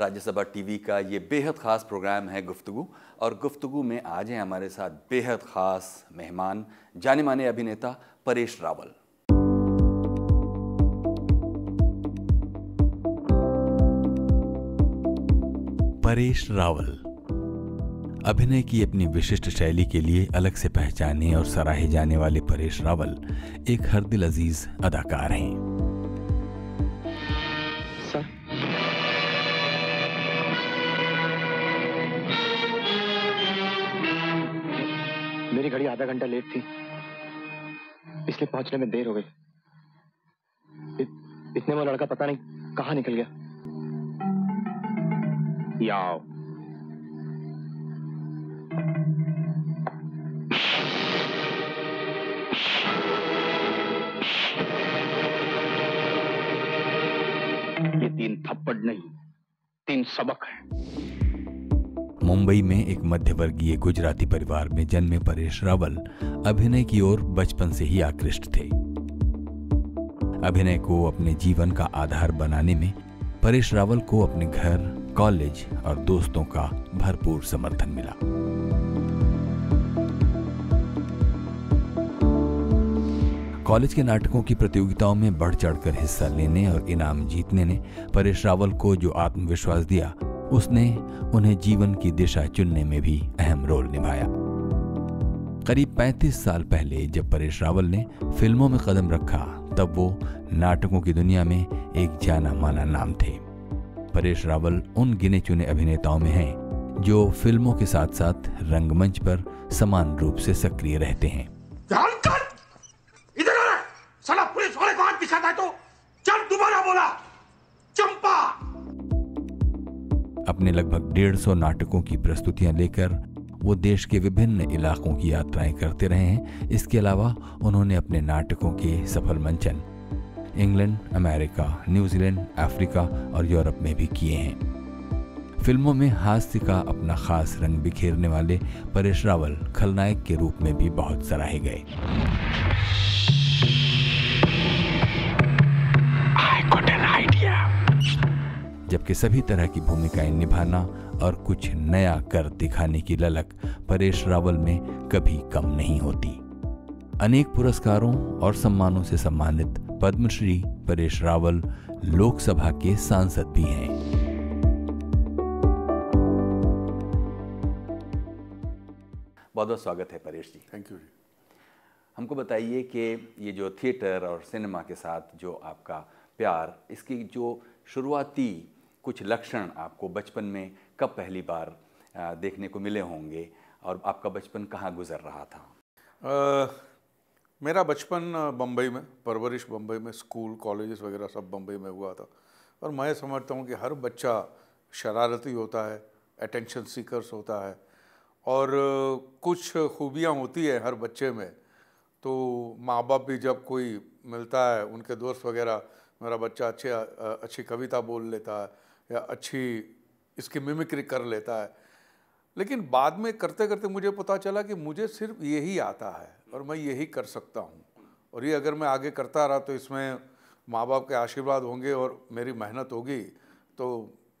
Rajya Sabha TV का ये बेहद ख़ास प्रोग्राम है गुफ्तगु और गुफ्तगु में आज हैं हमारे साथ बेहद ख़ास मेहमान जाने माने अभिनेता परेश रावल परेश रावल अभिनय की अपनी विशिष्ट शैली के लिए अलग से पहचाने और सराहे जाने वाले परेश रावल एक हरदिल अजीज अदाकार हैं मेरी घड़ी आधा घंटा लेट थी इसलिए पहुंचने में देर हो गई इत, इतने में लड़का पता नहीं कहां निकल गया याओ ये तीन थप्पड़ नहीं तीन सबक है मुंबई में एक मध्यवर्गीय गुजराती परिवार में जन्मे परेश रावल अभिनय की ओर बचपन से ही आकृष्ट थे अभिनय को अपने जीवन का आधार बनाने में परेश रावल को अपने घर कॉलेज और दोस्तों का भरपूर समर्थन मिला कॉलेज के नाटकों की प्रतियोगिताओं में बढ़ चढ़कर हिस्सा लेने और इनाम जीतने ने परेश रावल को जो आत्मविश्वास दिया उसने उन्हें जीवन की दिशा चुनने में भी अहम रोल निभाया करीब 35 साल पहले जब परेश रावल ने फिल्मों में कदम रखा तब वो नाटकों की दुनिया में एक जाना माना नाम थे परेश रावल उन गिने चुने अभिनेताओं में हैं जो फिल्मों के साथ साथ रंगमंच पर समान रूप से सक्रिय रहते हैं इधर साला पुलिस वाले को हाथ दिखाता तो चल दोबारा बोला अपने लगभग डेढ़ सौ नाटकों की प्रस्तुतियां लेकर वो देश के विभिन्न इलाकों की यात्राएं करते रहे हैं इसके अलावा उन्होंने अपने नाटकों के सफल मंचन इंग्लैंड अमेरिका न्यूजीलैंड अफ्रीका और यूरोप में भी किए हैं फिल्मों में हास्य का अपना खास रंग बिखेरने वाले परेश रावल खलनायक के रूप में भी बहुत सराहे गए जबकि सभी तरह की भूमिकाएं निभाना और कुछ नया कर दिखाने की ललक परेश रावल में कभी कम नहीं होती अनेक पुरस्कारों और सम्मानों से सम्मानित पद्मश्री परेश रावल लोकसभा के सांसद भी हैं बहुत बहुत स्वागत है परेश जी थैंक यू हमको बताइए कि ये जो थिएटर और सिनेमा के साथ जो आपका प्यार इसकी जो शुरुआती कुछ लक्षण आपको बचपन में कब पहली बार देखने को मिले होंगे और आपका बचपन कहाँ गुजर रहा था आ, मेरा बचपन बम्बई में परवरिश बम्बई में स्कूल कॉलेजेस वगैरह सब बम्बई में हुआ था और मैं समझता हूँ कि हर बच्चा शरारती होता है अटेंशन सीकर्स होता है और कुछ खूबियाँ होती हैं हर बच्चे में तो माँ बाप भी जब कोई मिलता है उनके दोस्त वगैरह मेरा बच्चा अच्छे अच्छी कविता बोल लेता है या अच्छी इसकी मिमिक्री कर लेता है लेकिन बाद में करते करते मुझे पता चला कि मुझे सिर्फ यही आता है और मैं यही कर सकता हूँ और ये अगर मैं आगे करता रहा तो इसमें माँ बाप के आशीर्वाद होंगे और मेरी मेहनत होगी तो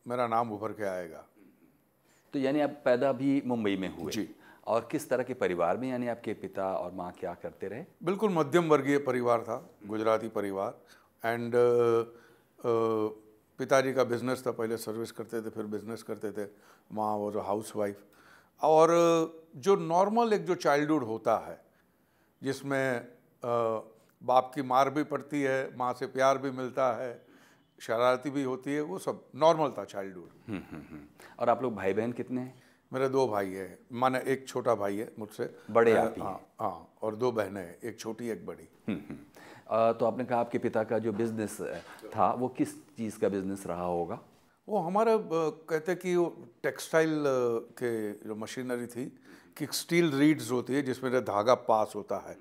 मेरा नाम उभर के आएगा तो यानी आप पैदा भी मुंबई में हुए जी और किस तरह के परिवार में यानी आपके पिता और माँ क्या करते रहे बिल्कुल मध्यम वर्गीय परिवार था गुजराती परिवार एंड पिताजी का बिज़नेस था पहले सर्विस करते थे फिर बिज़नेस करते थे माँ वो जो हाउस वाइफ और जो नॉर्मल एक जो चाइल्डहुड होता है जिसमें बाप की मार भी पड़ती है माँ से प्यार भी मिलता है शरारती भी होती है वो सब नॉर्मल था चाइल्डहुड हम्म, हम्म, हम्म। और आप लोग भाई बहन कितने हैं मेरे दो भाई है माने एक छोटा भाई है मुझसे बड़े आप हाँ हाँ और दो बहनें हैं एक छोटी एक बड़ी तो आपने कहा आपके पिता का जो बिज़नेस था वो किस चीज़ का बिज़नेस रहा होगा वो हमारा कहते कि वो टेक्सटाइल के जो मशीनरी थी कि स्टील रीड्स होती है जिसमें धागा पास होता है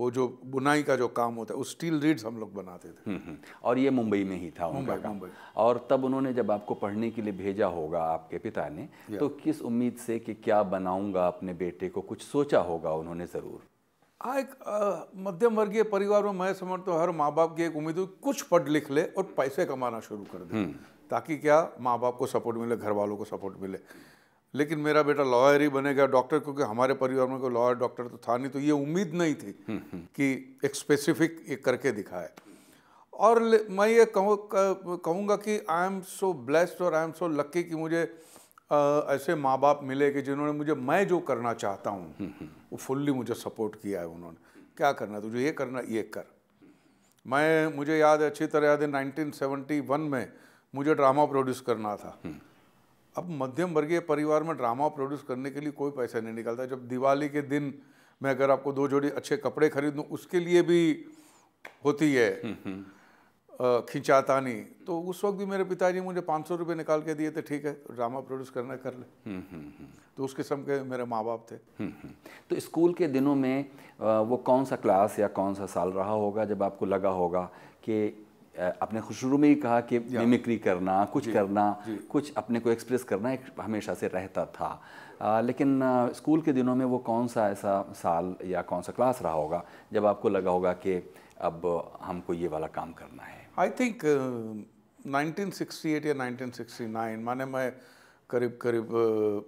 वो जो बुनाई का जो काम होता है उस स्टील रीड्स हम लोग बनाते थे हम्म, हम्म, और ये मुंबई में ही था मुंबई मुंबई और तब उन्होंने जब आपको पढ़ने के लिए भेजा होगा आपके पिता ने तो किस उम्मीद से कि क्या बनाऊंगा अपने बेटे को कुछ सोचा होगा उन्होंने ज़रूर हाँ एक मध्यम वर्गीय परिवार में मैं समझता हूँ हर माँ बाप की एक उम्मीद हुई कुछ पढ़ लिख ले और पैसे कमाना शुरू कर दे ताकि क्या माँ बाप को सपोर्ट मिले घर वालों को सपोर्ट मिले लेकिन मेरा बेटा लॉयर ही बनेगा डॉक्टर क्योंकि हमारे परिवार में कोई लॉयर डॉक्टर तो था नहीं तो ये उम्मीद नहीं थी कि एक स्पेसिफिक एक करके दिखाए और मैं ये कहूँगा कि आई एम सो ब्लेस्ड और आई एम सो लक्की कि मुझे आ, ऐसे माँ बाप मिले कि जिन्होंने मुझे मैं जो करना चाहता हूँ वो फुल्ली मुझे सपोर्ट किया है उन्होंने क्या करना तुझे ये करना ये कर मैं मुझे याद है अच्छी तरह याद है 1971 में मुझे ड्रामा प्रोड्यूस करना था हम्म। अब मध्यम वर्गीय परिवार में ड्रामा प्रोड्यूस करने के लिए कोई पैसा नहीं निकलता जब दिवाली के दिन मैं अगर आपको दो जोड़ी अच्छे कपड़े खरीदूँ उसके लिए भी होती है हम्म, हम्म। खिंचाता नहीं तो उस वक्त भी मेरे पिताजी मुझे पाँच सौ रुपये निकाल के दिए थे ठीक है ड्रामा प्रोड्यूस करना कर ले हम्म, हम्म, हम्म। तो उस किस्म के मेरे माँ बाप थे तो स्कूल के दिनों में वो कौन सा क्लास या कौन सा साल रहा होगा जब आपको लगा होगा कि आपने शुरू में ही कहा कि मिमिक्री करना कुछ जी, करना जी, कुछ अपने को एक्सप्रेस करना एक हमेशा से रहता था आ, लेकिन आ, स्कूल के दिनों में वो कौन सा ऐसा साल या कौन सा क्लास रहा होगा जब आपको लगा होगा कि अब हमको ये वाला काम करना है आई थिंक 1968 या 1969 माने मैं करीब करीब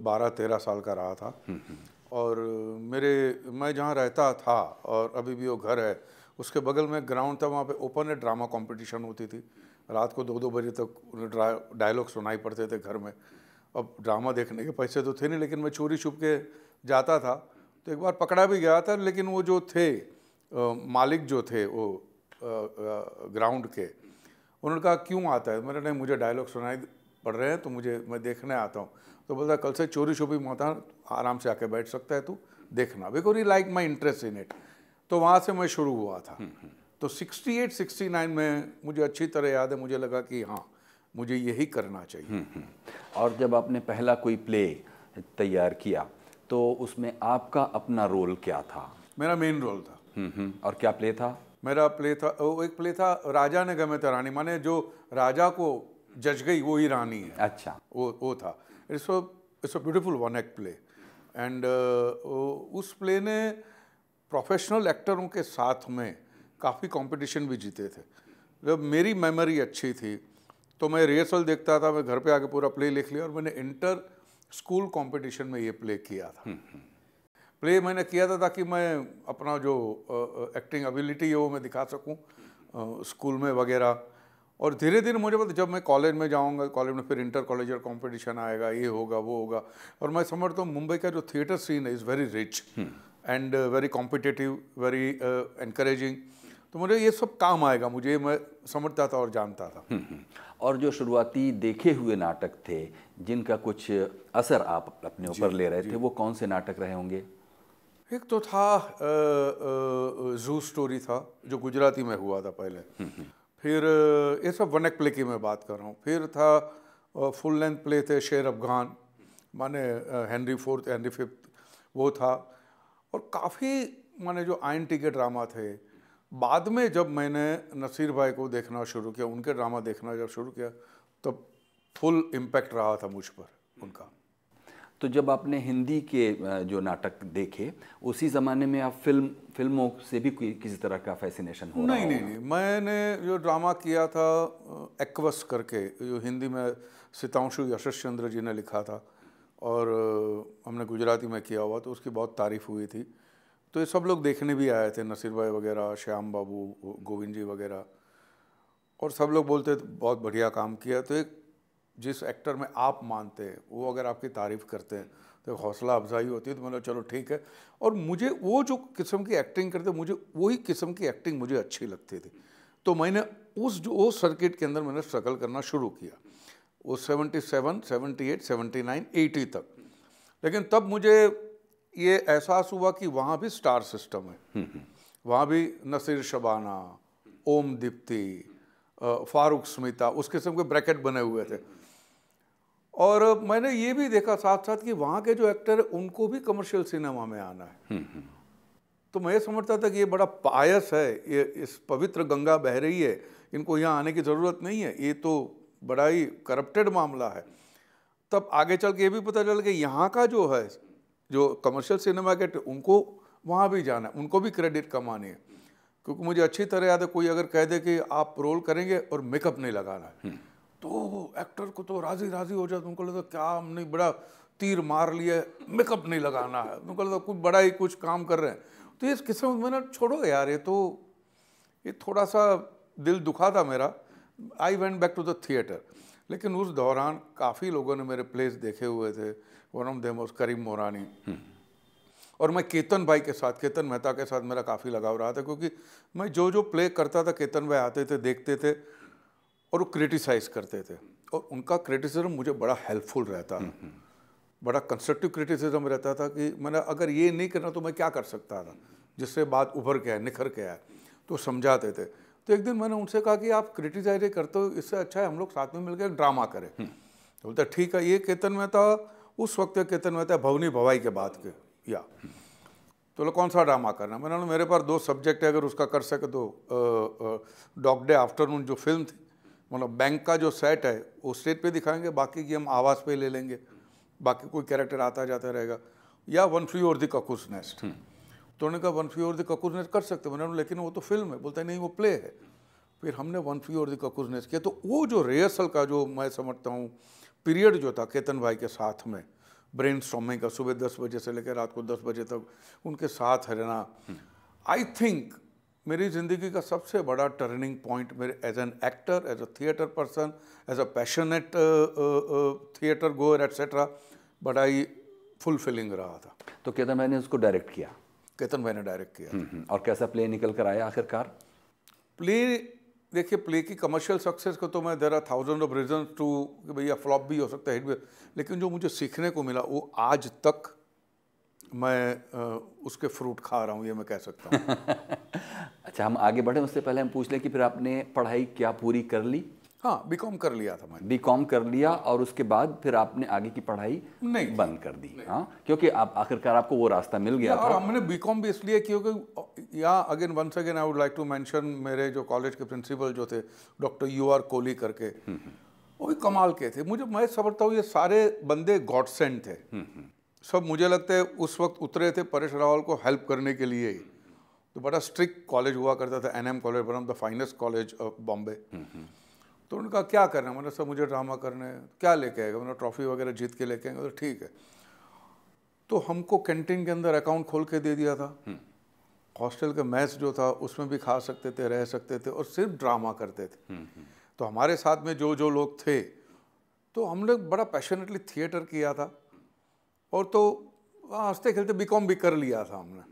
12-13 uh, साल का रहा था हम्म, हम्म। और uh, मेरे मैं जहाँ रहता था और अभी भी वो घर है उसके बगल में ग्राउंड था वहाँ पे ओपन है ड्रामा कंपटीशन होती थी रात को दो दो बजे तक तो डायलॉग सुनाई पड़ते थे घर में अब ड्रामा देखने के पैसे तो थे नहीं लेकिन मैं चोरी छुप के जाता था तो एक बार पकड़ा भी गया था लेकिन वो जो थे आ, मालिक जो थे वो ग्राउंड के उन्होंने कहा क्यों आता है मैंने नहीं मुझे डायलॉग सुनाई पड़ रहे हैं तो मुझे मैं देखने आता हूँ तो बोलता कल से चोरी छोपी मोता आराम से आके बैठ सकता है तू देखना because he like my interest in it तो वहाँ से मैं शुरू हुआ था हम्म, हम्म। तो 68, 69 में मुझे अच्छी तरह याद है मुझे लगा कि हाँ मुझे यही करना चाहिए हम्म, और जब आपने पहला कोई प्ले तैयार किया तो उसमें आपका अपना रोल क्या था मेरा मेन रोल था और क्या प्ले था मेरा प्ले था वो एक प्ले था राजा ने गमे था तो रानी माने जो राजा को जज गई वो ही रानी है अच्छा वो वो था it's it's a beautiful one act play and उस प्ले ने प्रोफेशनल एक्टरों के साथ में काफ़ी कंपटीशन भी जीते थे जब मेरी मेमोरी अच्छी थी तो मैं रिहर्सल देखता था मैं घर पे आके पूरा प्ले लिख लिया और मैंने इंटर स्कूल कंपटीशन में ये प्ले किया था हम्म, हम्म। प्ले मैंने किया था ताकि मैं अपना जो एक्टिंग एबिलिटी है वो मैं दिखा सकूँ स्कूल में वगैरह और धीरे धीरे मुझे पता जब मैं कॉलेज में जाऊंगा कॉलेज में फिर इंटर और कॉम्पिटिशन आएगा ये होगा वो होगा और मैं समझता हूँ मुंबई का जो थिएटर सीन है is very rich and very competitive very increasing तो मुझे ये सब काम आएगा मुझे मैं समझता था और जानता था हम्म, हम्म। और जो शुरुआती देखे हुए नाटक थे जिनका कुछ असर आप अपने ऊपर ले रहे थे वो कौन से नाटक रहे होंगे एक तो था जू स्टोरी था जो गुजराती में हुआ था पहले हम्म, हम्म। फिर ये सब वनक प्ले की मैं बात कर रहा हूँ फिर था फुल लेंथ प्ले थे शेर अफगान माने हेनरी फोर्थ हेनरी फिफ्थ वो था और काफ़ी माने जो आइन टी के ड्रामा थे बाद में जब मैंने नसीर भाई को देखना शुरू किया उनके ड्रामा देखना जब शुरू किया तब फुल इम्पैक्ट रहा था मुझ पर उनका तो जब आपने हिंदी के जो नाटक देखे उसी ज़माने में आप फिल्म फिल्मों से भी किसी तरह का फैसिनेशन हो नहीं नहीं नहीं मैंने जो ड्रामा किया था एक्वस करके जो हिंदी में सितांशु यशस चंद्र जी ने लिखा था और हमने गुजराती में किया हुआ तो उसकी बहुत तारीफ हुई थी तो ये सब लोग देखने भी आए थे नसीर भाई वगैरह श्याम बाबू गोविंद जी वगैरह और सब लोग बोलते थे बहुत बढ़िया काम किया तो एक जिस एक्टर में आप मानते हैं वो अगर आपकी तारीफ़ करते हैं तो हौसला अफजाई होती है तो मतलब चलो ठीक है और मुझे वो जो किस्म की एक्टिंग करते मुझे वही किस्म की एक्टिंग मुझे अच्छी लगती थी तो मैंने उस जो उस सर्किट के अंदर मैंने स्ट्रगल करना शुरू किया वो seventy seven seventy eight seventy nine eighty तक लेकिन तब मुझे ये एहसास हुआ कि वहाँ भी स्टार सिस्टम है हम्म, हम्म। वहाँ भी नसीर शबाना ओम दीप्ति फारूक स्मिता उस किस्म के ब्रैकेट बने हुए थे और मैंने ये भी देखा साथ साथ कि वहाँ के जो एक्टर उनको भी कमर्शियल सिनेमा में आना है हम्म, हम्म। तो मैं समझता था कि ये बड़ा पायस है ये इस पवित्र गंगा बह रही है इनको यहाँ आने की ज़रूरत नहीं है ये तो बड़ा ही करप्टेड मामला है तब आगे चल के ये भी पता चल कि यहाँ का जो है जो कमर्शियल सिनेमा के उनको वहाँ भी जाना है उनको भी क्रेडिट कमानी है क्योंकि मुझे अच्छी तरह याद है कोई अगर कह दे कि आप रोल करेंगे और मेकअप नहीं लगाना है हम्म। तो एक्टर को तो राजी राजी हो जाता तो उनको लगता क्या हमने बड़ा तीर मार लिए मेकअप नहीं लगाना है तो उनको लगता कुछ बड़ा ही कुछ काम कर रहे हैं तो ये किस्म मैंने छोड़ो यार ये तो ये थोड़ा सा दिल दुखा था मेरा I went back to the theatre लेकिन उस दौरान काफ़ी लोगों ने मेरे प्लेस देखे हुए थे one of them Karim Morani और मैं केतन भाई के साथ केतन मेहता के साथ मेरा काफ़ी लगाव रहा था क्योंकि मैं जो जो प्ले करता था केतन भाई आते थे देखते थे और वो क्रिटिसाइज़ करते थे और उनका क्रिटिसिज्म मुझे बड़ा हेल्पफुल रहता था हम्म, हम्म। बड़ा कंस्ट्रक्टिव क्रिटिसिज्म रहता था कि मैंने अगर ये नहीं करना तो मैं क्या कर सकता था जिससे बात उभर के आए निखर के आए तो समझाते थे तो एक दिन मैंने उनसे कहा कि आप क्रिटिसाइज करते हो इससे अच्छा है हम लोग साथ में मिलकर ड्रामा करें हम्म। तो बोलते ठीक है ये केतन में था उस वक्त केतन में था भवनी भवाई के बाद के या तो बोला कौन सा ड्रामा करना मैंने मेरे पास दो सब्जेक्ट है अगर उसका कर सके तो डॉग डे आफ्टरनून जो फिल्म थी मतलब बैंक का जो सेट है वो स्टेज पे दिखाएंगे बाकी की हम आवाज़ पे ले लेंगे बाकी कोई कैरेक्टर आता जाता रहेगा या One Flew Over the Nest तो उन्होंने कहा One Flew Over the Nest कर सकते मैंने लेकिन वो तो फिल्म है बोलते नहीं वो प्ले है फिर हमने One Flew Over the Nest किया तो वो जो रिहर्सल का जो मैं समझता हूँ पीरियड जो था केतन भाई के साथ में ब्रेन स्टॉमिंग का सुबह दस बजे से लेकर रात को दस बजे तक उनके साथ रहना आई हम्म। थिंक मेरी ज़िंदगी का सबसे बड़ा टर्निंग पॉइंट मेरे as an actor as a theatre person as a passionate theatre goer etcetera बड़ा ही फुलफिलिंग रहा था तो केतन भाई ने उसको डायरेक्ट किया केतन भाई ने डायरेक्ट किया हम्म, हम्म, और कैसा प्ले निकल कर आया आखिरकार प्ले देखिए प्ले की कमर्शियल सक्सेस को तो मैं there are thousand of reason to कि भैया फ्लॉप भी हो सकता है हिट भी लेकिन जो मुझे सीखने को मिला वो आज तक मैं उसके फ्रूट खा रहा हूँ ये मैं कह सकता हूँ अच्छा हम आगे बढ़ें उससे पहले हम पूछ लें कि फिर आपने पढ़ाई क्या पूरी कर ली हाँ बी कॉम कर लिया था मैंने बी कॉम कर लिया और उसके बाद फिर आपने आगे की पढ़ाई नहीं बंद कर दी हाँ क्योंकि आप आखिरकार आपको वो रास्ता मिल गया था हमने बी कॉम भी इसलिए क्योंकि या again once again I would like to mention मेरे जो कॉलेज के प्रिंसिपल जो थे डॉक्टर यू आर कोहली करके हम्म, हम्म। वो भी कमाल के थे मुझे मैं समझता हूँ ये सारे बंदे गॉड सेंड थे हम्म, सब मुझे लगता है उस वक्त उतरे थे परेश रावल को हेल्प करने के लिए ही तो बड़ा स्ट्रिक्ट कॉलेज हुआ करता था NM college one of the finest college of Bombay तो उनका क्या करना है मतलब सर मुझे ड्रामा करने क्या लेके आएगा मतलब ट्रॉफी वगैरह जीत के लेके आएंगे तो ठीक है तो हमको कैंटीन के अंदर अकाउंट खोल के दे दिया था हॉस्टल का मैच जो था उसमें भी खा सकते थे रह सकते थे और सिर्फ ड्रामा करते थे तो हमारे साथ में जो जो लोग थे तो हम लोग बड़ा पैशनेटली थिएटर किया था और तो हाँ, हंसते खेलते बी कॉम भी कर लिया था हमने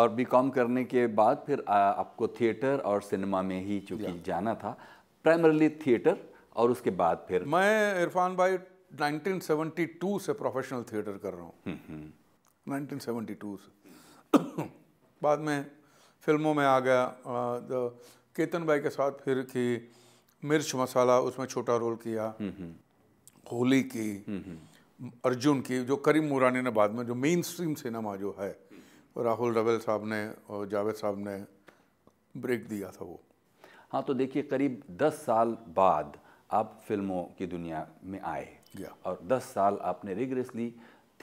और बी कॉम करने के बाद फिर आ, आपको थिएटर और सिनेमा में ही चूँकि जाना था प्राइमरली थिएटर और उसके बाद फिर मैं इरफान भाई 1972 से प्रोफेशनल थिएटर कर रहा हूँ 1972 हम्म, हम्म। से बाद में फिल्मों में आ गया आ, केतन भाई के साथ फिर की मिर्च मसाला उसमें छोटा रोल किया हम्म, होली की अर्जुन की जो करीम मुरानी ने बाद में जो मेन स्ट्रीम सिनेमा जो है राहुल रवेल साहब ने और जावेद साहब ने ब्रेक दिया था वो हाँ तो देखिए करीब दस साल बाद आप फिल्मों की दुनिया में आए और दस साल आपने रिग्रेसली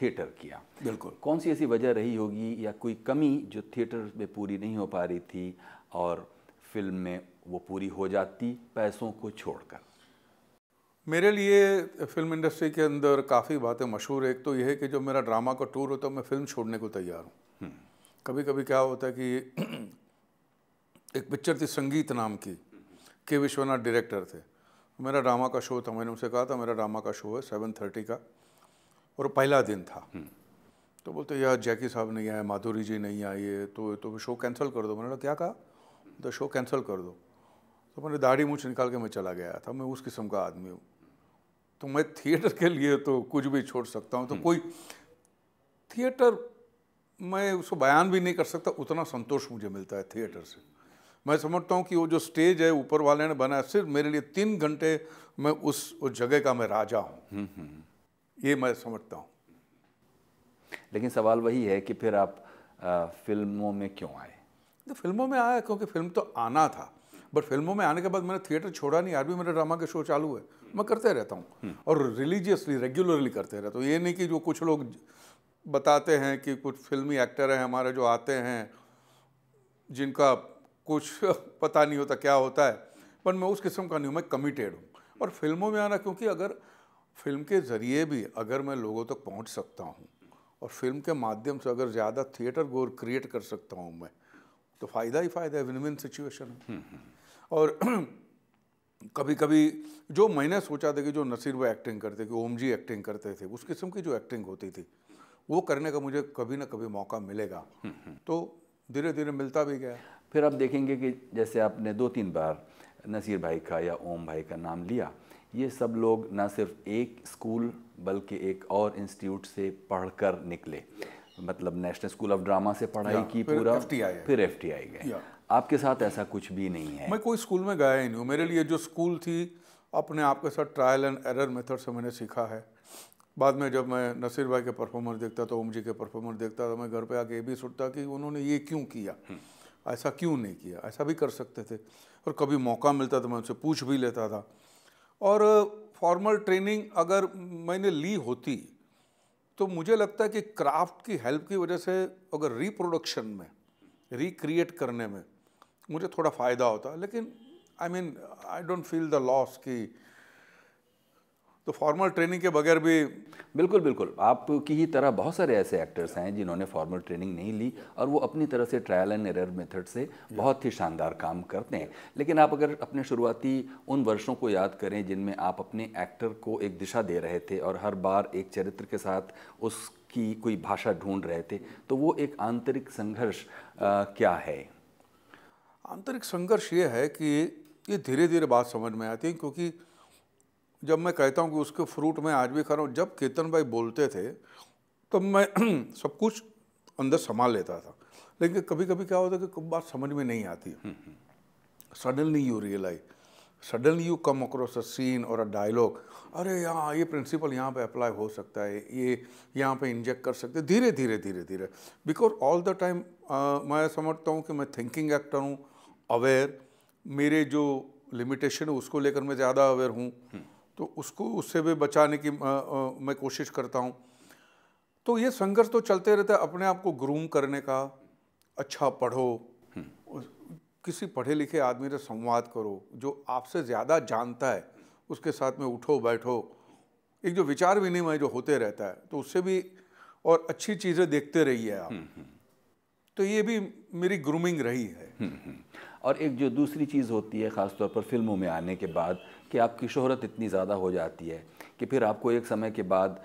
थिएटर किया बिल्कुल कौन सी ऐसी वजह रही होगी या कोई कमी जो थिएटर में पूरी नहीं हो पा रही थी और फिल्म में वो पूरी हो जाती पैसों को छोड़कर मेरे लिए फ़िल्म इंडस्ट्री के अंदर काफ़ी बातें मशहूर है एक तो यह है कि जब मेरा ड्रामा का टूर होता है मैं फ़िल्म छोड़ने को तैयार हूँ हम्म। कभी कभी क्या होता है कि एक पिक्चर थी संगीत नाम की के विश्वनाथ डायरेक्टर थे मेरा ड्रामा का शो था मैंने उनसे कहा था मेरा ड्रामा का शो है सेवन थर्टी का और पहला दिन था हम्म। तो बोलते यार जैकी साहब नहीं आए माधुरी जी नहीं आई है तो तो शो कैंसिल कर दो मैंने क्या कहा तो शो कैंसिल कर दो तो मैंने दाढ़ी मूछ निकाल के मैं चला गया था मैं उस किस्म का आदमी हूँ तो मैं थिएटर के लिए तो कुछ भी छोड़ सकता हूँ तो हम्म। कोई थिएटर मैं उसको बयान भी नहीं कर सकता उतना संतोष मुझे मिलता है थिएटर से मैं समझता हूँ कि वो जो स्टेज है ऊपर वाले ने बनाया सिर्फ मेरे लिए तीन घंटे मैं उस उस जगह का मैं राजा हूँ हम्म, हम्म। ये मैं समझता हूँ लेकिन सवाल वही है कि फिर आप आ, फिल्मों में क्यों आए तो फिल्मों में आया क्योंकि फिल्म तो आना था बट फिल्मों में आने के बाद मैंने थिएटर छोड़ा नहीं आज भी मेरे ड्रामा के शो चालू है मैं करते रहता हूँ हम्म। और रिलीजियसली रेगुलरली करते रहता हूँ ये नहीं कि जो कुछ लोग बताते हैं कि कुछ फिल्मी एक्टर हैं हमारे जो आते हैं जिनका कुछ पता नहीं होता क्या होता है पर मैं उस किस्म का नहीं हूँ मैं कमिटेड हूँ और फिल्मों में आना क्योंकि अगर फिल्म के ज़रिए भी अगर मैं लोगों तक तो पहुँच सकता हूँ और फिल्म के माध्यम से अगर ज़्यादा थिएटर गोर क्रिएट कर सकता हूँ मैं तो फ़ायदा ही फ़ायदा है विन विन सिचुएशन है हम्म, हम्म। और कभी कभी जो मैंने सोचा था कि जो नसीर वो एक्टिंग करते कि ओम जी एक्टिंग करते थे उस किस्म की जो एक्टिंग होती थी वो करने का मुझे कभी ना कभी मौका मिलेगा तो धीरे धीरे मिलता भी गया फिर आप देखेंगे कि जैसे आपने दो तीन बार नसीर भाई का या ओम भाई का नाम लिया ये सब लोग ना सिर्फ एक स्कूल बल्कि एक और इंस्टीट्यूट से पढ़कर निकले मतलब नेशनल स्कूल ऑफ ड्रामा से पढ़ाई की फिर पूरा फिर एफ टी आई गए आपके साथ ऐसा कुछ भी नहीं है मैं कोई स्कूल में गया ही नहीं हूँ मेरे लिए जो स्कूल थी अपने आप के साथ ट्रायल एंड एरर मेथड से मैंने सीखा है बाद में जब मैं नसीर भाई के परफॉर्मर देखता था तो, ओम जी के परफॉर्मर देखता था तो मैं घर पे आके ये भी सुनता कि उन्होंने ये क्यों किया हम्म। ऐसा क्यों नहीं किया ऐसा भी कर सकते थे और कभी मौका मिलता तो मैं उनसे पूछ भी लेता था और फॉर्मल ट्रेनिंग अगर मैंने ली होती तो मुझे लगता है कि क्राफ्ट की हेल्प की वजह से अगर रिप्रोडक्शन में रिक्रिएट करने में मुझे थोड़ा फ़ायदा होता लेकिन I mean I don't feel the loss कि तो फॉर्मल ट्रेनिंग के बगैर भी बिल्कुल बिल्कुल आपकी ही तरह बहुत सारे ऐसे एक्टर्स हैं जिन्होंने फॉर्मल ट्रेनिंग नहीं ली और वो अपनी तरह से ट्रायल एंड एरर मेथड से बहुत ही शानदार काम करते हैं लेकिन आप अगर अपने शुरुआती उन वर्षों को याद करें जिनमें आप अपने एक्टर को एक दिशा दे रहे थे और हर बार एक चरित्र के साथ उसकी कोई भाषा ढूंढ रहे थे तो वो एक आंतरिक संघर्ष क्या है आंतरिक संघर्ष ये है कि ये धीरे धीरे बात समझ में आती है क्योंकि जब मैं कहता हूँ कि उसके फ्रूट मैं आज भी खा रहा हूँ जब केतन भाई बोलते थे तब मैं सब कुछ अंदर संभाल लेता था लेकिन कभी कभी क्या होता है कि कुछ बात समझ में नहीं आती suddenly you realise suddenly you come across a scene और अ डायलॉग अरे यहाँ ये प्रिंसिपल यहाँ पे अप्लाई हो सकता है ये यहाँ पे इंजेक्ट कर सकते धीरे धीरे धीरे धीरे बिकॉज ऑल द टाइम मैं समझता हूँ कि मैं थिंकिंग एक्टर हूँ अवेयर मेरे जो लिमिटेशन है उसको लेकर मैं ज़्यादा अवेयर हूँ हम्म। तो उसको उससे भी बचाने की आ, आ, मैं कोशिश करता हूँ तो ये संघर्ष तो चलते रहता है अपने आप को ग्रूम करने का अच्छा पढ़ो हम्म। किसी पढ़े लिखे आदमी से संवाद करो जो आपसे ज़्यादा जानता है उसके साथ में उठो बैठो एक जो विचार विनिमय जो होते रहता है तो उससे भी और अच्छी चीज़ें देखते रहिए आप हम्म, हम्म। तो ये भी मेरी ग्रूमिंग रही है और एक जो दूसरी चीज़ होती है ख़ासतौर पर फिल्मों में आने के बाद कि आपकी शोहरत इतनी ज़्यादा हो जाती है कि फिर आपको एक समय के बाद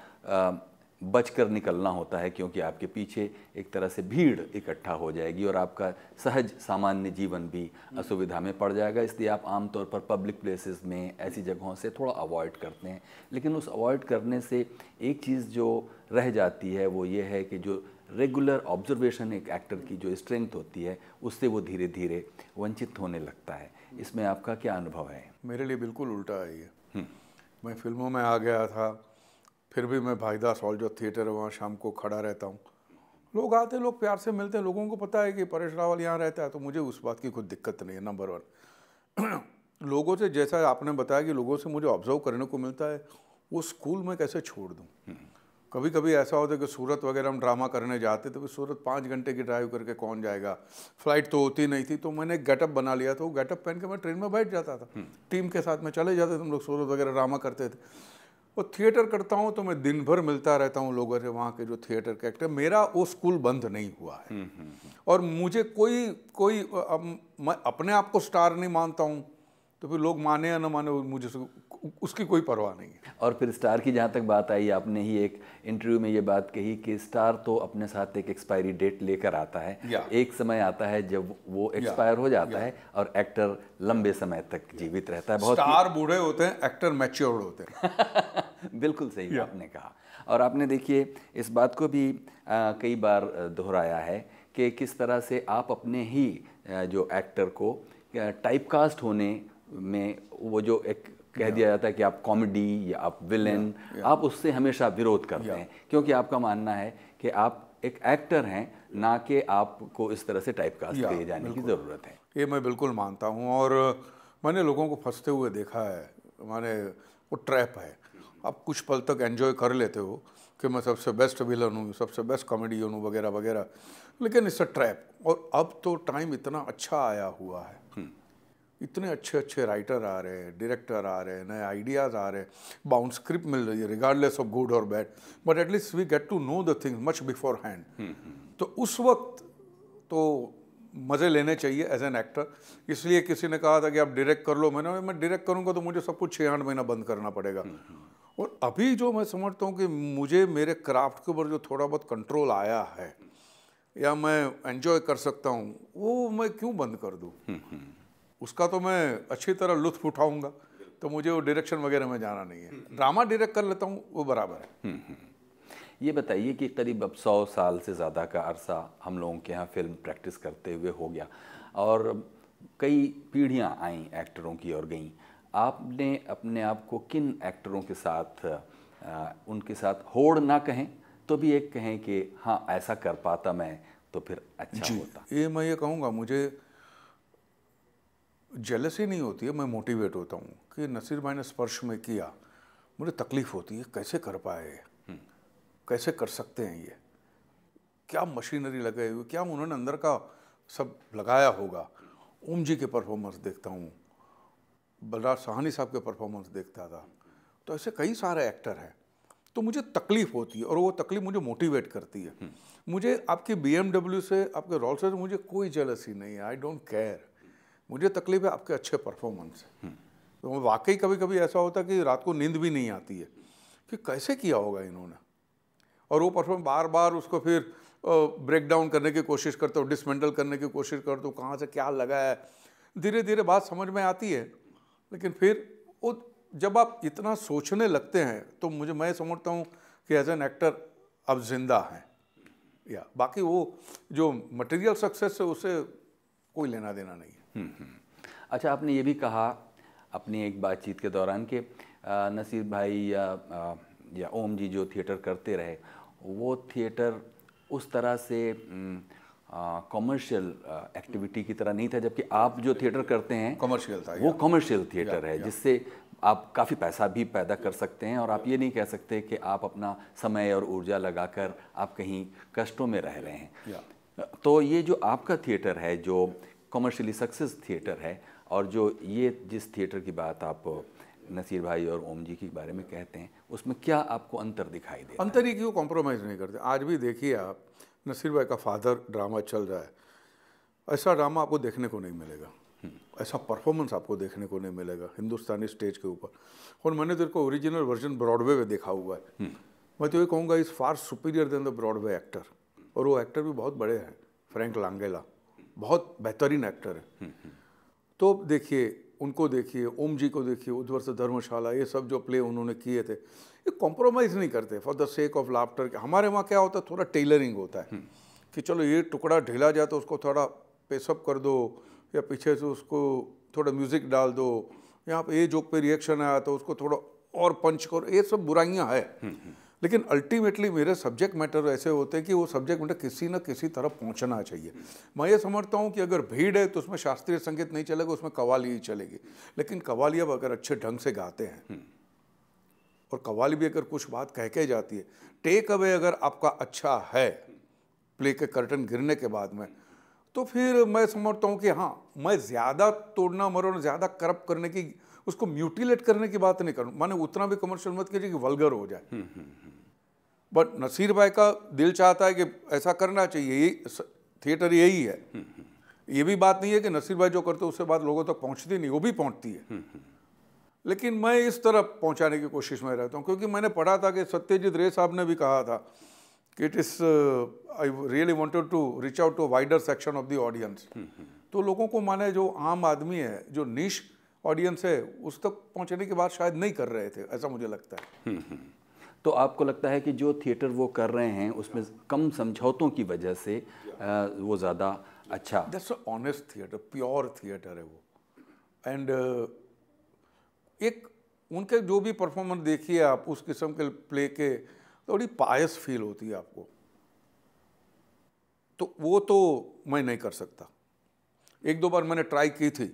बच कर निकलना होता है क्योंकि आपके पीछे एक तरह से भीड़ इकट्ठा हो जाएगी और आपका सहज सामान्य जीवन भी हम्म। असुविधा में पड़ जाएगा इसलिए आप आमतौर पर पब्लिक प्लेसेस में ऐसी जगहों से थोड़ा अवॉइड करते हैं लेकिन उस अवॉइड करने से एक चीज़ जो रह जाती है वो ये है कि जो रेगुलर ऑब्जर्वेशन एक एक्टर की जो स्ट्रेंथ होती है उससे वो धीरे धीरे वंचित होने लगता है इसमें आपका क्या अनुभव है मेरे लिए बिल्कुल उल्टा है ये हम्म। मैं फिल्मों में आ गया था फिर भी मैं भाईदास हॉल जो थिएटर है वहाँ शाम को खड़ा रहता हूँ लोग आते लोग प्यार से मिलते हैं लोगों को पता है कि परेश रावल यहाँ रहता है तो मुझे उस बात की कोई दिक्कत नहीं है नंबर वन लोगों से जैसा आपने बताया कि लोगों से मुझे ऑब्जर्व करने को मिलता है वो स्कूल में कैसे छोड़ दूँ हम्म। कभी कभी ऐसा होता है कि सूरत वगैरह हम ड्रामा करने जाते तो सूरत पाँच घंटे की ड्राइव करके कौन जाएगा फ्लाइट तो होती नहीं थी तो मैंने एक गेटअप बना लिया था वो गेटअप पहन के मैं ट्रेन में बैठ जाता था टीम हम्म। के साथ मैं चले जाते थे हम लोग सूरत वगैरह ड्रामा करते थे और थिएटर करता हूँ तो मैं दिन भर मिलता रहता हूँ लोगों से वहाँ के जो थिएटर के एक्टर मेरा वो स्कूल बंद नहीं हुआ है हम्म, हम्म, और मुझे कोई कोई मैं अपने आप को स्टार नहीं मानता हूँ तो फिर लोग माने या ना माने मुझे उसकी कोई परवाह नहीं है और फिर स्टार की जहाँ तक बात आई आपने ही एक इंटरव्यू में ये बात कही कि स्टार तो अपने साथ एक एक्सपायरी डेट लेकर आता है एक समय आता है जब वो एक्सपायर हो जाता है और एक्टर लंबे समय तक जीवित रहता है बहुत स्टार बूढ़े होते हैं एक्टर मैच्योर्ड होते हैं बिल्कुल सही आपने कहा और आपने देखिए इस बात को भी आ, कई बार दोहराया है कि किस तरह से आप अपने ही जो एक्टर को टाइपकास्ट होने में वो जो एक कह दिया जाता है कि आप कॉमेडी या आप विलेन आप उससे हमेशा विरोध करते हैं क्योंकि आपका मानना है कि आप एक एक्टर हैं ना कि आपको इस तरह से टाइप कास्ट किए जाने की ज़रूरत है ये मैं बिल्कुल मानता हूँ और मैंने लोगों को फंसते हुए देखा है माने वो ट्रैप है आप कुछ पल तक एंजॉय कर लेते हो कि मैं सबसे बेस्ट विलन हूँ सबसे बेस्ट कॉमेडियन हूँ वगैरह वगैरह लेकिन इट्स अ ट्रैप और अब तो टाइम इतना अच्छा आया हुआ है हम्म। इतने अच्छे अच्छे राइटर आ रहे हैं डायरेक्टर आ रहे हैं नए आइडियाज़ आ रहे हैं बाउंड स्क्रिप्ट मिल रही है रिगार्डलेस ऑफ गुड और bad but at least we get to know the things much beforehand तो उस वक्त तो मज़े लेने चाहिए एज एन एक्टर इसलिए किसी ने कहा था कि आप डायरेक्ट कर लो मैंने मैं डायरेक्ट करूँगा तो मुझे सब कुछ छः आठ महीना बंद करना पड़ेगा हम्म, हम्म। और अभी जो मैं समझता हूँ कि मुझे मेरे क्राफ्ट के ऊपर जो थोड़ा बहुत कंट्रोल आया है या मैं एंजॉय कर सकता हूँ वो मैं क्यों बंद कर दूँ हम्म, उसका तो मैं अच्छी तरह लुत्फ उठाऊँगा तो मुझे वो डायरेक्शन वगैरह में जाना नहीं है ड्रामा डायरेक्ट कर लेता हूँ वो बराबर है हम्म, हम्म। ये बताइए कि करीब अब सौ साल से ज़्यादा का अरसा हम लोगों के यहाँ फिल्म प्रैक्टिस करते हुए हो गया और कई पीढ़ियाँ आई एक्टरों की और गई आपने अपने आप को किन एक्टरों के साथ आ, उनके साथ होड़ ना कहें तो भी एक कहें कि हाँ ऐसा कर पाता मैं तो फिर अच्छा होता ये मैं ये कहूँगा मुझे जेलसी नहीं होती है मैं मोटिवेट होता हूँ कि नसीर भाई ने स्पर्श में किया मुझे तकलीफ़ होती है कैसे कर पाए हम्म। कैसे कर सकते हैं ये क्या मशीनरी लगाई हुई क्या उन्होंने अंदर का सब लगाया होगा ओम जी के परफॉर्मेंस देखता हूँ बलराज सहानी साहब के परफॉर्मेंस देखता था तो ऐसे कई सारे एक्टर हैं तो मुझे तकलीफ़ होती है और वो तकलीफ़ मुझे मोटिवेट करती है हम्म। मुझे आपके बी से आपके रोल से मुझे कोई जलसी नहीं है आई डोंट केयर मुझे तकलीफ है आपके अच्छे परफॉर्मेंस तो वाकई कभी कभी ऐसा होता है कि रात को नींद भी नहीं आती है कि कैसे किया होगा इन्होंने और वो परफॉर्म बार बार उसको फिर ब्रेक डाउन करने की कोशिश करते हो डिसमेंटल करने की कोशिश करते हो कहाँ से क्या लगा है धीरे धीरे बात समझ में आती है लेकिन फिर वो जब आप इतना सोचने लगते हैं तो मुझे मैं समझता हूँ कि एज एन एक्टर अब जिंदा हैं या बाकी वो जो मटेरियल सक्सेस है उसे कोई लेना देना नहीं हम्म। अच्छा आपने ये भी कहा अपनी एक बातचीत के दौरान कि नसीर भाई या या ओम जी जो थिएटर करते रहे वो थिएटर उस तरह से कॉमर्शियल एक्टिविटी की तरह नहीं था जबकि आप जो थिएटर करते हैं कॉमर्शियल था वो कॉमर्शियल थिएटर है जिससे आप काफ़ी पैसा भी पैदा कर सकते हैं और आप ये नहीं कह सकते कि आप अपना समय और ऊर्जा लगाकर आप कहीं कष्टों में रह रहे हैं तो ये जो आपका थिएटर है जो कमर्शियली सक्सेस थिएटर है और जो ये जिस थिएटर की बात आप नसीर भाई और ओम जी के बारे में कहते हैं उसमें क्या आपको अंतर दिखाई दे अंतर ये कि वो कॉम्प्रोमाइज़ नहीं करते आज भी देखिए आप नसीर भाई का फादर ड्रामा चल रहा है ऐसा ड्रामा आपको देखने को नहीं मिलेगा हम्म। ऐसा परफॉर्मेंस आपको देखने को नहीं मिलेगा हिंदुस्तानी स्टेज के ऊपर और मैंने तेरे को ओरिजिनल वर्जन ब्रॉडवे में देखा हुआ है हम्म। मैं तो ये कहूँगा is far superior than the Broadway actor और वो एक्टर भी बहुत बड़े हैं फ्रैंक लांगेला बहुत बेहतरीन एक्टर है हम्म, हम्म। तो देखिए उनको देखिए ओम जी को देखिए से धर्मशाला ये सब जो प्ले उन्होंने किए थे ये कॉम्प्रोमाइज़ नहीं करते for the sake of laughter हमारे वहाँ क्या होता है थोड़ा टेलरिंग होता है हम्म। कि चलो ये टुकड़ा ढीला जाए तो उसको थोड़ा पेसअप कर दो या पीछे से उसको थोड़ा म्यूज़िक डाल दो यहाँ पे ये जोक पे रिएक्शन आया तो उसको थोड़ा और पंच करो ये सब बुराइयाँ है लेकिन अल्टीमेटली मेरे सब्जेक्ट मैटर ऐसे होते हैं कि वो सब्जेक्ट मैटर किसी न किसी तरफ पहुंचना चाहिए मैं ये समझता हूँ कि अगर भीड़ है तो उसमें शास्त्रीय संगीत नहीं चलेगा उसमें कवाली ही चलेगी लेकिन कवाली अब अगर अच्छे ढंग से गाते हैं हम्म। और कवाली भी अगर कुछ बात कह के जाती है टेक अवे अगर आपका अच्छा है प्ले के कर्टन गिरने के बाद में तो फिर मैं समझता हूँ कि हाँ मैं ज़्यादा तोड़ना मरो ज़्यादा करप्ट करने की उसको म्यूटिलेट करने की बात नहीं करूँ माने उतना भी कमर्शियल मत कीजिए कि वलगर हो जाए बट हम्म, हम्म, हम्म। नसीर भाई का दिल चाहता है कि ऐसा करना चाहिए यही थिएटर यही है ये भी बात नहीं है कि नसीर भाई जो करते उससे बात लोगों तक तो पहुँचती नहीं वो भी पहुँचती है लेकिन मैं इस तरफ पहुँचाने की कोशिश में रहता हूँ क्योंकि मैंने पढ़ा था कि सत्यजीत रे साहब ने भी कहा था कि it is I really wanted to reach out to wider section of the audience तो लोगों को माने जो आम आदमी है जो निश ऑडियंस है उस तक पहुंचने के बाद शायद नहीं कर रहे थे ऐसा मुझे लगता है हम्म, हम्म। तो आपको लगता है कि जो थिएटर वो कर रहे हैं उसमें कम समझौतों की वजह से आ, वो ज़्यादा अच्छा that's honest theatre pure theatre है वो एंड uh, एक उनके जो भी परफॉर्मेंस देखिए आप उस किस्म के प्ले के थोड़ी पायस फील होती है आपको तो वो तो मैं नहीं कर सकता एक दो बार मैंने ट्राई की थी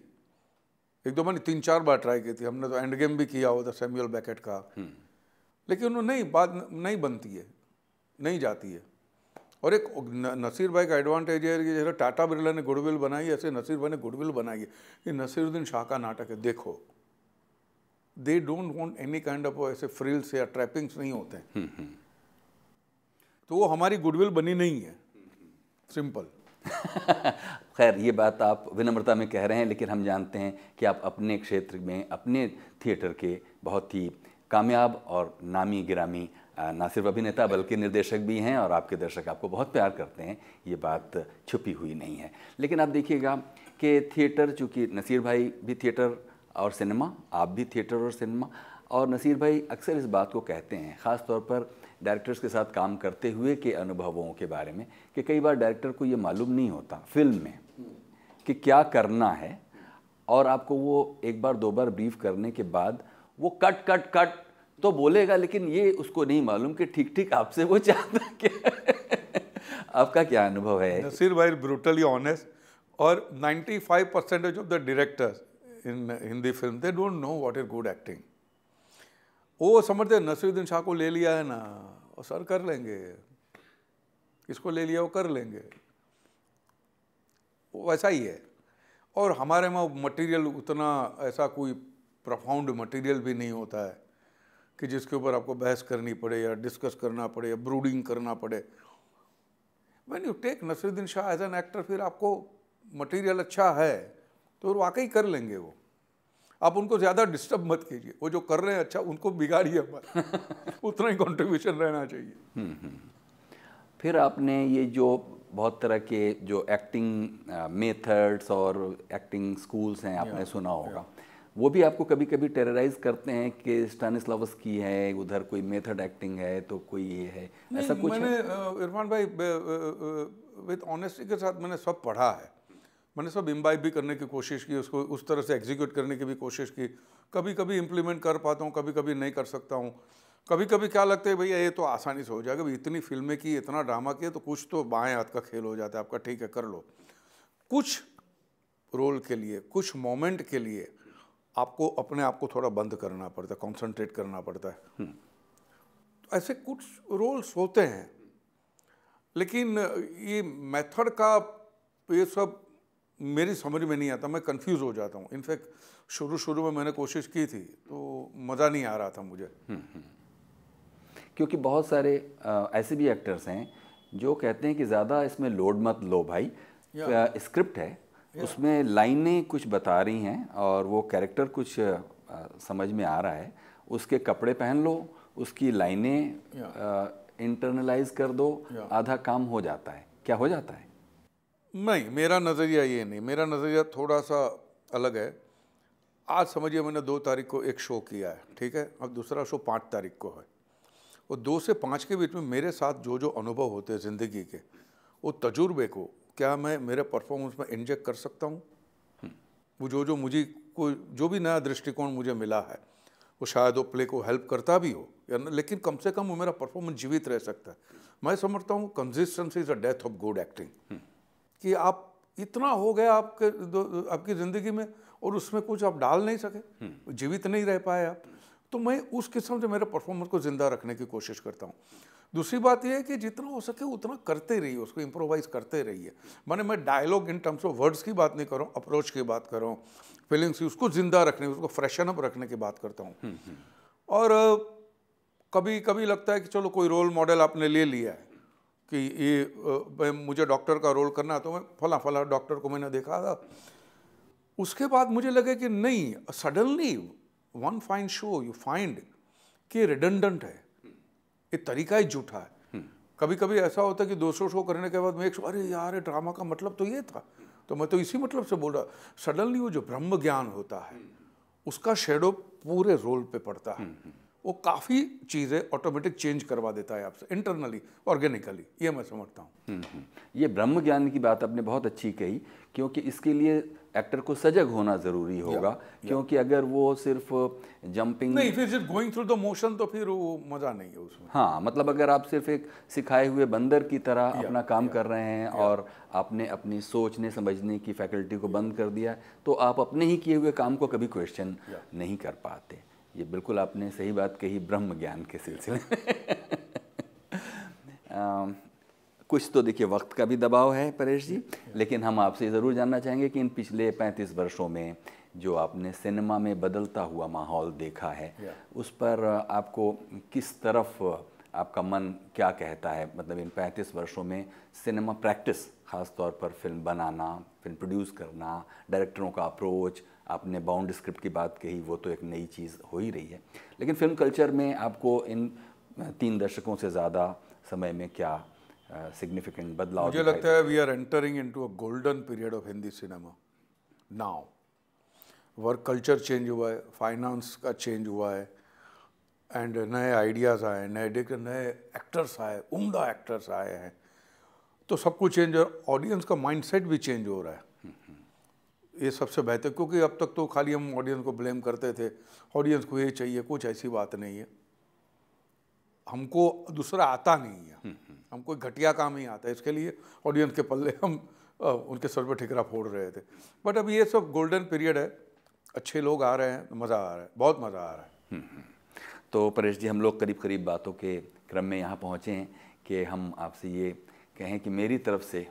एक दो मैंने तीन चार बार ट्राई की थी हमने तो एंड गेम भी किया होता सेम्यूअल बैकेट का हम्म। लेकिन नहीं बात नहीं बनती है नहीं जाती है और एक नसीर भाई का एडवांटेज है कि जैसे टाटा बिरला ने गुडविल बनाई ऐसे नसीर भाई ने गुडविल बनाई है ये नसीरुद्दीन शाह का नाटक है देखो they don't want any kind of ऐसे फ्रिल्स या ट्रैपिंग्स नहीं होते हैं हम्म, हम्म। तो वो हमारी गुडविल बनी नहीं है सिंपल खैर ये बात आप विनम्रता में कह रहे हैं लेकिन हम जानते हैं कि आप अपने क्षेत्र में अपने थिएटर के बहुत ही कामयाब और नामी गिरामी ना सिर्फ अभिनेता बल्कि निर्देशक भी हैं और आपके दर्शक आपको बहुत प्यार करते हैं ये बात छुपी हुई नहीं है लेकिन आप देखिएगा कि थिएटर चूँकि नसीर भाई भी थिएटर और सिनेमा आप भी थिएटर और सिनेमा और नसीर भाई अक्सर इस बात को कहते हैं ख़ास तौर पर डायरेक्टर्स के साथ काम करते हुए के अनुभवों के बारे में कि कई बार डायरेक्टर को ये मालूम नहीं होता फिल्म में कि क्या करना है और आपको वो एक बार दो बार ब्रीफ करने के बाद वो कट कट कट तो बोलेगा लेकिन ये उसको नहीं मालूम कि ठीक ठीक आपसे वो चाहता क्या आपका क्या अनुभव है नसीर भाई ब्रूटली ऑनेस्ट और 95 percentage of the directors in Hindi film they don't know what is good acting वो समझते नसरुद्दीन शाह को ले लिया है ना और सर कर लेंगे किसको ले लिया वो कर लेंगे वो वैसा ही है और हमारे में मटेरियल उतना ऐसा कोई प्रफाउंड मटेरियल भी नहीं होता है कि जिसके ऊपर आपको बहस करनी पड़े या डिस्कस करना पड़े या ब्रूडिंग करना पड़े man you take Naseeruddin Shah as an actor फिर आपको मटेरियल अच्छा है तो वाकई कर लेंगे वो आप उनको ज़्यादा डिस्टर्ब मत कीजिए वो जो कर रहे हैं अच्छा उनको बिगाड़िए मत उतना ही कंट्रीब्यूशन रहना चाहिए हम्म, हम्म। फिर आपने ये जो बहुत तरह के जो एक्टिंग मेथड्स और एक्टिंग स्कूल्स हैं आपने सुना होगा वो भी आपको कभी कभी टेरराइज करते हैं कि स्टानिस्लावस की है उधर कोई मेथड एक्टिंग है तो कोई ये है ऐसा कुछ मैंने इरफान भाई विद ऑनेस्टी के साथ मैंने सब पढ़ा है मैंने सब इम्बाइब भी करने की कोशिश की उसको उस तरह से एग्जीक्यूट करने की भी कोशिश की कभी कभी इम्प्लीमेंट कर पाता हूँ कभी कभी नहीं कर सकता हूँ कभी कभी क्या लगता है भैया ये तो आसानी से हो जाएगा भाई इतनी फिल्में की इतना ड्रामा किया तो कुछ तो बाएँ हाथ का खेल हो जाता है आपका ठीक है कर लो कुछ रोल के लिए कुछ मोमेंट के लिए आपको अपने आप को थोड़ा बंद करना पड़ता है कॉन्सनट्रेट करना पड़ता है तो ऐसे कुछ रोल्स होते हैं लेकिन ये मेथड का ये सब मेरी समझ में नहीं आता मैं कंफ्यूज हो जाता हूँ इनफैक्ट शुरू शुरू में मैंने कोशिश की थी तो मज़ा नहीं आ रहा था मुझे हम्म, हम्म। क्योंकि बहुत सारे ऐसे भी एक्टर्स हैं जो कहते हैं कि ज़्यादा इसमें लोड मत लो भाई स्क्रिप्ट है उसमें लाइनें कुछ बता रही हैं और वो कैरेक्टर कुछ आ, समझ में आ रहा है उसके कपड़े पहन लो उसकी लाइनें इंटरनलाइज कर दो आधा काम हो जाता है क्या हो जाता है नहीं मेरा नज़रिया ये नहीं मेरा नज़रिया थोड़ा सा अलग है आज समझिए मैंने दो तारीख को एक शो किया है ठीक है अब दूसरा शो पाँच तारीख को है और दो से पाँच के बीच में मेरे साथ जो जो अनुभव होते हैं ज़िंदगी के वो तजुर्बे को क्या मैं मेरे परफॉर्मेंस में इंजेक्ट कर सकता हूँ वो जो जो मुझे को जो भी नया दृष्टिकोण मुझे मिला है वो शायद वो प्ले को हेल्प करता भी हो या न, लेकिन कम से कम वो मेरा परफॉर्मेंस जीवित रह सकता है मैं समझता हूँ consistency is a death of good acting कि आप इतना हो गया आपके आपकी ज़िंदगी में और उसमें कुछ आप डाल नहीं सके हम्म। जीवित नहीं रह पाए आप तो मैं उस किस्म से मेरे परफॉर्मेंस को ज़िंदा रखने की कोशिश करता हूँ दूसरी बात यह है कि जितना हो सके उतना करते रहिए उसको इम्प्रोवाइज़ करते रहिए माने मैं dialogue in terms of words की बात नहीं करूँ अप्रोच की बात करूँ फीलिंग्स की उसको ज़िंदा रखने उसको फ्रेशन अप रखने की बात करता हूँ हम्म, हम्म। और कभी कभी लगता है कि चलो कोई रोल मॉडल आपने ले लिया है कि ये मुझे डॉक्टर का रोल करना तो मैं फला फला डॉक्टर को मैंने देखा था उसके बाद मुझे लगे कि नहीं suddenly one fine show you find कि रिडंडेंट है ये तरीका ही झूठा है हम्म। कभी कभी ऐसा होता है कि 200 शो करने के बाद मैं एक अरे यार ड्रामा का मतलब तो ये था तो मैं तो इसी मतलब से बोल रहा सडनली वो जो ब्रह्म ज्ञान होता है हम्म। उसका शेडो पूरे रोल पे पड़ता है हम्म, वो काफ़ी चीज़ें ऑटोमेटिक चेंज करवा देता है आपसे इंटरनली ऑर्गेनिकली ये मैं समझता हूँ हम्म, हम्म। ये ब्रह्म ज्ञान की बात आपने बहुत अच्छी कही क्योंकि इसके लिए एक्टर को सजग होना ज़रूरी होगा या, क्योंकि अगर वो सिर्फ जंपिंग नहीं फिर सिर्फ गोइंग थ्रू द मोशन तो फिर वो मज़ा नहीं है उसमें हाँ मतलब अगर आप सिर्फ एक सिखाए हुए बंदर की तरह या, अपना काम कर रहे हैं और आपने अपनी सोचने समझने की फैकल्टी को बंद कर दिया तो आप अपने ही किए हुए काम को कभी क्वेश्चन नहीं कर पाते ये बिल्कुल आपने सही बात कही ब्रह्म ज्ञान के सिलसिले में कुछ तो देखिए वक्त का भी दबाव है परेश जी लेकिन हम आपसे ज़रूर जानना चाहेंगे कि इन पिछले 35 वर्षों में जो आपने सिनेमा में बदलता हुआ माहौल देखा है उस पर आपको किस तरफ आपका मन क्या कहता है मतलब इन 35 वर्षों में सिनेमा प्रैक्टिस ख़ास तौर पर फिल्म बनाना फिल्म प्रोड्यूस करना डायरेक्टरों का अप्रोच आपने बाउंड स्क्रिप्ट की बात कही वो तो एक नई चीज़ हो ही रही है लेकिन फिल्म कल्चर में आपको इन तीन दशकों से ज़्यादा समय में क्या सिग्निफिकेंट बदलाव मुझे लगता है we are entering into a golden period of Hindi cinema now work culture change हुआ है फाइनेंस का चेंज हुआ है एंड नए आइडियाज़ आए नए नए एक्टर्स आए उम्दा एक्टर्स आए हैं तो सब कुछ चेंज हो रहा है ऑडियंस का माइंडसेट भी चेंज हो रहा है ये सबसे बेहतर क्योंकि अब तक तो खाली हम ऑडियंस को ब्लेम करते थे ऑडियंस को ये चाहिए कुछ ऐसी बात नहीं है हमको दूसरा आता नहीं है हम्म, हम्म। हमको घटिया काम ही आता है इसके लिए ऑडियंस के पल्ले हम आ, उनके सर पर ठिकरा फोड़ रहे थे बट अब ये सब गोल्डन पीरियड है अच्छे लोग आ रहे हैं मज़ा आ रहा है बहुत मज़ा आ रहा है हम्म, तो परेश जी हम लोग करीब करीब बातों के क्रम में यहाँ पहुँचे हैं कि हम आपसे ये कहें कि मेरी तरफ से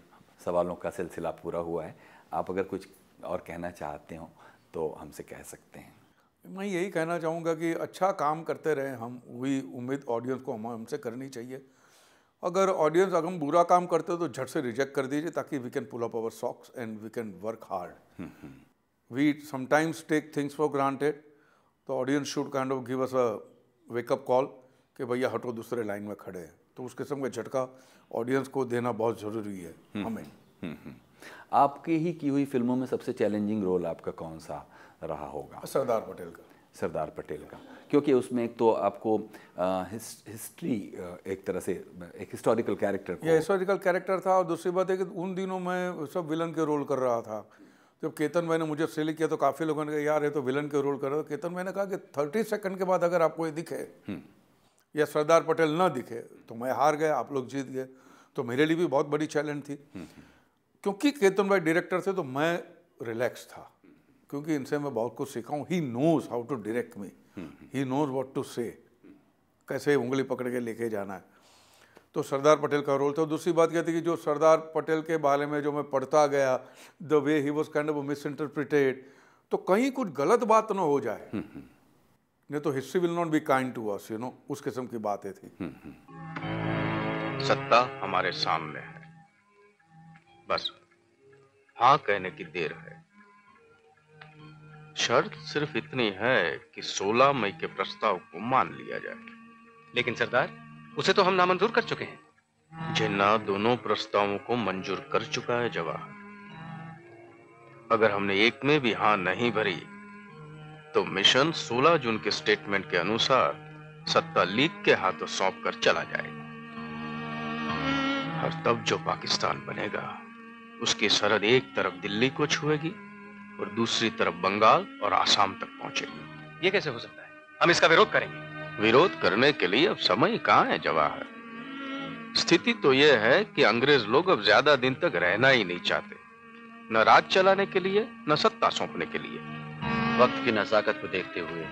सवालों का सिलसिला पूरा हुआ है आप अगर कुछ और कहना चाहते हो तो हमसे कह सकते हैं मैं यही कहना चाहूँगा कि अच्छा काम करते रहें हम वही उम्मीद ऑडियंस को हम हमसे करनी चाहिए अगर ऑडियंस अगर हम बुरा काम करते हो तो झट से रिजेक्ट कर दीजिए ताकि we can pull up our socks and we can work hard we sometimes take things for granted तो audience should kind of give us a wake up call कि भैया हटो दूसरे लाइन में खड़े हैं तो उस किस्म का झटका ऑडियंस को देना बहुत ज़रूरी है हम्म, हमें हम्म, हम्म। आपके ही की हुई फिल्मों में सबसे चैलेंजिंग रोल आपका कौन सा रहा होगा सरदार पटेल का सरदार पटेल का क्योंकि उसमें एक तो आपको आ, हिस, हिस्ट्री एक तरह से एक हिस्टोरिकल कैरेक्टर ये हिस्टोरिकल कैरेक्टर था और दूसरी बात है कि उन दिनों में सब विलन के रोल कर रहा था जब केतन भाई ने मुझे सेलेक्ट किया तो काफ़ी लोगों ने कहा यार ये तो विलन के रोल कर रहा था तो केतन भाई ने कहा कि थर्टी सेकंड के बाद अगर आपको ये दिखे हम्म। या सरदार पटेल ना दिखे तो मैं हार गया आप लोग जीत गए तो मेरे लिए भी बहुत बड़ी चैलेंज थी हम्म, हम्म। क्योंकि केतन भाई डायरेक्टर थे तो मैं रिलैक्स था क्योंकि इनसे मैं बहुत कुछ सीखा हूँ he knows how to direct me he knows what to say कैसे उंगली पकड़ के लेके जाना है तो सरदार पटेल का रोल था और दूसरी बात थी कि जो सरदार पटेल के बारे में जो मैं पढ़ता गया the way he was kind of misinterpreted तो कहीं कुछ गलत बात ना हो जाए नहीं तो history will not be kind to us you know उस किस्म की बातें थी सत्ता हमारे सामने बस हां कहने की देर है शर्त सिर्फ इतनी है कि 16 मई के प्रस्ताव को मान लिया जाए लेकिन सरदार उसे तो हम नामंजूर कर चुके हैं जिन्ना दोनों प्रस्तावों को मंजूर कर चुका है जवाहर अगर हमने एक में भी हां नहीं भरी तो मिशन 16 जून के स्टेटमेंट के अनुसार सत्ता लीग के हाथों सौंप कर चला जाएगा और तब जो पाकिस्तान बनेगा उसकी सरहद एक तरफ दिल्ली को छुएगी और दूसरी तरफ बंगाल और आसाम तक पहुंचेगी ये कैसे हो सकता है हम इसका विरोध करेंगे विरोध करने के लिए अब समय कहाँ है जवाहर स्थिति तो यह है कि अंग्रेज लोग अब ज्यादा दिन तक रहना ही नहीं चाहते न राज चलाने के लिए न सत्ता सौंपने के लिए वक्त की नजाकत को देखते हुए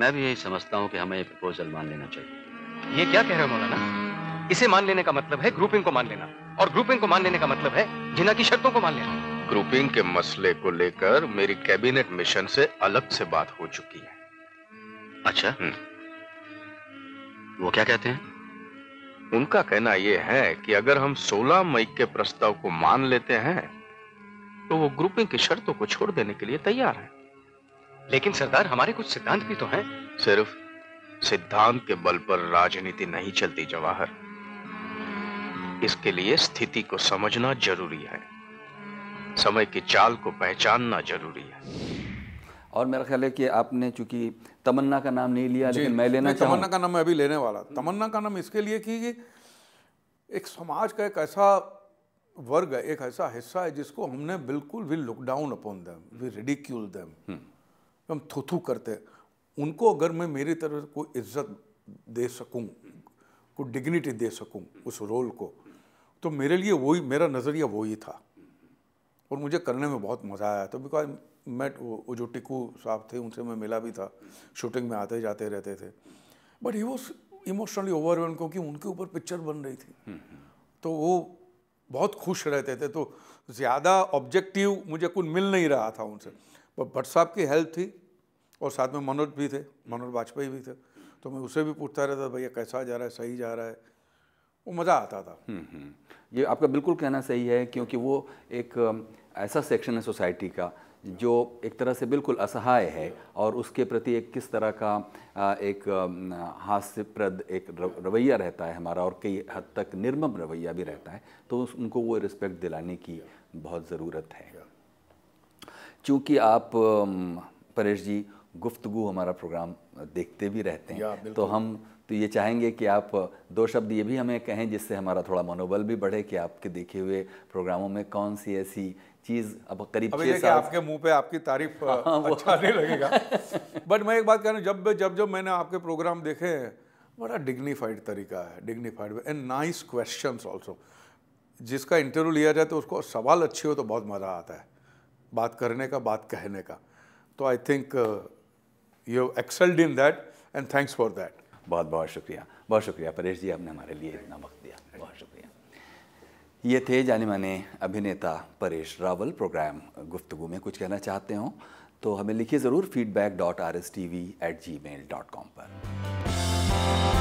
मैं भी यही समझता हूँ कि हमें प्रपोजल मान लेना चाहिए ये क्या कह रहे हो मौलाना इसे मान लेने का मतलब है ग्रुपिंग को मान लेना और ग्रुपिंग को मान लेने का मतलब है जिना की शर्तों को मान लेना ग्रुपिंग के मसले को लेकर मेरी कैबिनेट मिशन से अलग से बात हो चुकी है अच्छा हम्म। वो क्या कहते हैं उनका कहना यह है कि अगर हम 16 मई के प्रस्ताव को मान लेते हैं तो वो ग्रुपिंग की शर्तों को छोड़ देने के लिए तैयार है लेकिन सरदार हमारे कुछ सिद्धांत भी तो हैं सिर्फ सिद्धांत के बल पर राजनीति नहीं चलती जवाहर इसके लिए स्थिति को समझना जरूरी है समय की चाल को पहचानना जरूरी है और मेरा ख्याल है कि आपने चूंकि तमन्ना का नाम नहीं लिया लेकिन मैं लेना तमन्ना का नाम मैं अभी लेने वाला तमन्ना का नाम इसके लिए कि एक समाज का एक ऐसा वर्ग है एक ऐसा हिस्सा है जिसको हमने बिल्कुल भी look down upon them we ridicule them हम थुथू करते उनको अगर मैं मेरी तरफ कोई इज्जत दे सकूँ कोई डिग्निटी दे सकूँ उस रोल को तो मेरे लिए वही मेरा नज़रिया वही था और मुझे करने में बहुत मज़ा आया तो बिकॉज मैं वो जो टिकू साहब थे उनसे मैं मिला भी था शूटिंग में आते जाते रहते थे but he was emotionally overwhelmed क्योंकि उनके ऊपर पिक्चर बन रही थी हम्म, हम्म। तो वो बहुत खुश रहते थे तो ज़्यादा ऑब्जेक्टिव मुझे कुछ मिल नहीं रहा था उनसे पर भट्ट साहब की हेल्प थी और साथ में मनोज भी थे मनोज वाजपेयी भी थे तो मैं उसे भी पूछता रहता भैया कैसा जा रहा है सही जा रहा है वो मज़ा आता था हम्म, हम्म। ये आपका बिल्कुल कहना सही है क्योंकि वो एक ऐसा सेक्शन है सोसाइटी का जो एक तरह से बिल्कुल असहाय है और उसके प्रति एक किस तरह का एक हास्यप्रद एक रवैया रहता है हमारा और कई हद तक निर्मम रवैया भी रहता है तो उनको वो रिस्पेक्ट दिलाने की बहुत ज़रूरत है चूँकि आप परेश जी गुफ्तगु हमारा प्रोग्राम देखते भी रहते हैं तो हम तो ये चाहेंगे कि आप दो शब्द ये भी हमें कहें जिससे हमारा थोड़ा मनोबल भी बढ़े कि आपके देखे हुए प्रोग्रामों में कौन सी ऐसी चीज़ अब करीब छः साल आपके मुंह पे आपकी तारीफ हाँ, अच्छा नहीं लगेगा बट मैं एक बात कह रहा हूँ जब जब जब मैंने आपके प्रोग्राम देखे बड़ा डिग्निफाइड तरीका है dignified and nice question also जिसका इंटरव्यू लिया जाए तो उसको सवाल अच्छे हो तो बहुत मज़ा आता है बात करने का बात कहने का तो I think you excelled in that and thanks for that बहुत बहुत शुक्रिया बहुत शुक्रिया परेश जी आपने हमारे लिए इतना वक्त दिया बहुत शुक्रिया ये थे जाने माने अभिनेता परेश रावल प्रोग्राम गुफ्तगु में कुछ कहना चाहते हों तो हमें लिखिए ज़रूर feedback dot R S T V at Gmail dot com पर